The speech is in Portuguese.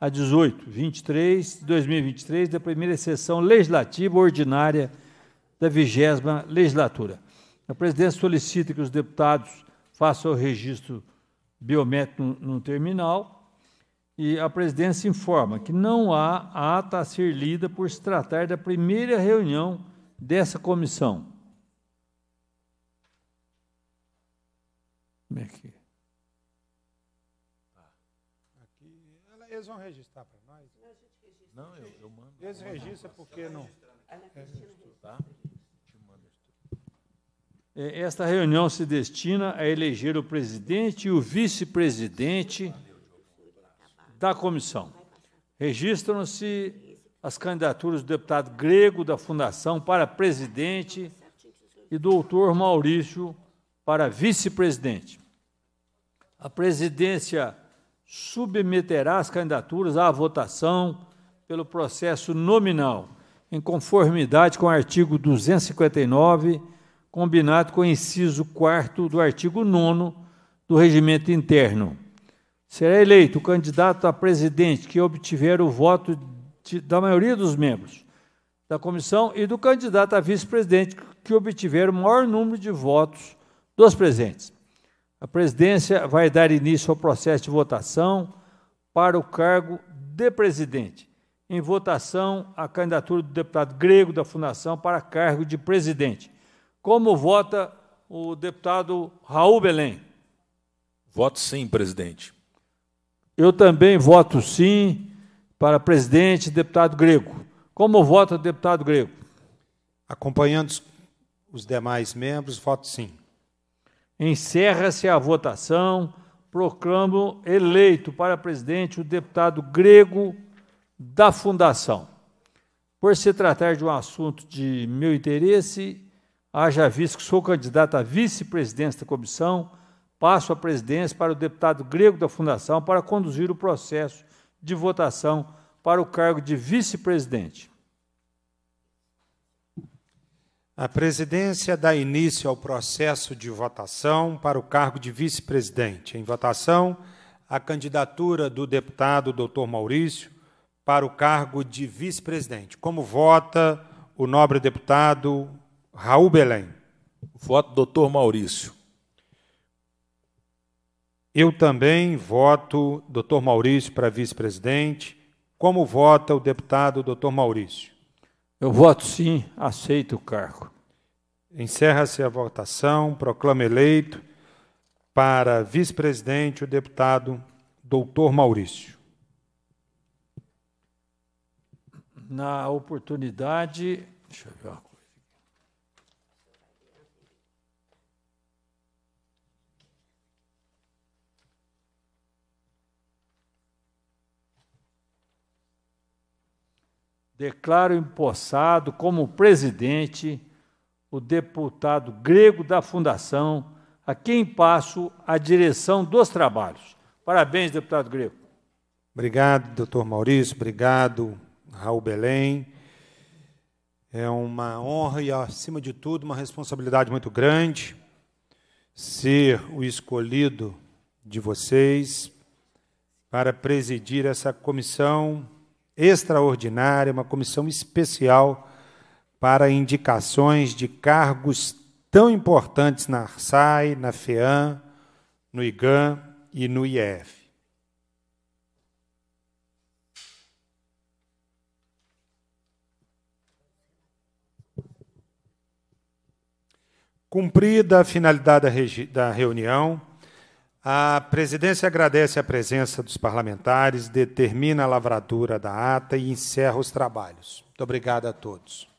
a 18, 23 de 2023, da primeira sessão legislativa ordinária da vigésima legislatura. A presidência solicita que os deputados façam o registro biométrico no, terminal e a presidência informa que não há ata a ser lida por se tratar da primeira reunião dessa comissão. Como é que Eles vão registrar para nós? Não, a gente registra. Não, eu, eu mando. Eles registram porque não. É. Tá? É, esta reunião se destina a eleger o presidente e o vice-presidente da comissão. Registram-se as candidaturas do deputado grego da Fundação para presidente e do doutor Maurício para vice-presidente. A presidência submeterá as candidaturas à votação pelo processo nominal, em conformidade com o artigo 259, combinado com o inciso 4 do artigo 9 do regimento interno. Será eleito o candidato a presidente que obtiver o voto de, da maioria dos membros da comissão e do candidato a vice-presidente que obtiver o maior número de votos dos presentes. A presidência vai dar início ao processo de votação para o cargo de presidente. Em votação, a candidatura do deputado grego da Fundação para cargo de presidente. Como vota o deputado Raul Belém? Voto sim, presidente. Eu também voto sim para presidente deputado grego. Como vota o deputado grego? Acompanhando os demais membros, voto sim. Encerra-se a votação. Proclamo eleito para presidente o deputado grego da Fundação. Por se tratar de um assunto de meu interesse, haja visto que sou candidato a vice-presidência da comissão, passo a presidência para o deputado grego da Fundação para conduzir o processo de votação para o cargo de vice-presidente. A presidência dá início ao processo de votação para o cargo de vice-presidente. Em votação, a candidatura do deputado Dr. Maurício para o cargo de vice-presidente. Como vota o nobre deputado Raul Belém? Voto Dr. Maurício. Eu também voto Dr. Maurício para vice-presidente. Como vota o deputado Dr. Maurício? Eu voto sim, aceito o cargo. Encerra-se a votação. Proclama eleito para vice-presidente o deputado doutor Maurício. Na oportunidade, deixa eu ver declaro empossado como presidente o deputado grego da Fundação, a quem passo a direção dos trabalhos. Parabéns, deputado grego. Obrigado, doutor Maurício. Obrigado, Raul Belém. É uma honra e, acima de tudo, uma responsabilidade muito grande ser o escolhido de vocês para presidir essa comissão extraordinária, uma comissão especial para indicações de cargos tão importantes na ARSAI, na FEAM, no IGAM e no IEF. Cumprida a finalidade da, da reunião, a presidência agradece a presença dos parlamentares, determina a lavratura da ata e encerra os trabalhos. Muito obrigado a todos.